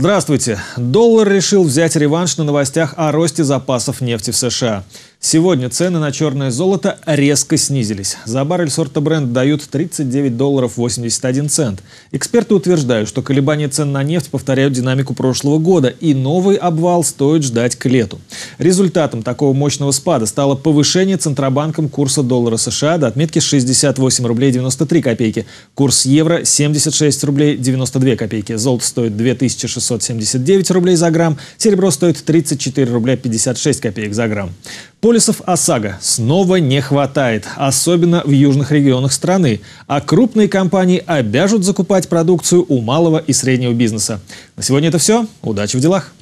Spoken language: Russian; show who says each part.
Speaker 1: Здравствуйте. Доллар решил взять реванш на новостях о росте запасов нефти в США. Сегодня цены на черное золото резко снизились. За баррель сорта бренд дают 39 долларов 81 цент. Эксперты утверждают, что колебания цен на нефть повторяют динамику прошлого года, и новый обвал стоит ждать к лету. Результатом такого мощного спада стало повышение Центробанком курса доллара США до отметки 68 рублей 93 копейки. Курс евро 76 рублей 92 копейки. Золото стоит 2679 рублей за грамм, серебро стоит 34 рубля 56 копеек за грамм. Полисов ОСАГО снова не хватает, особенно в южных регионах страны, а крупные компании обяжут закупать продукцию у малого и среднего бизнеса. На сегодня это все. Удачи в делах!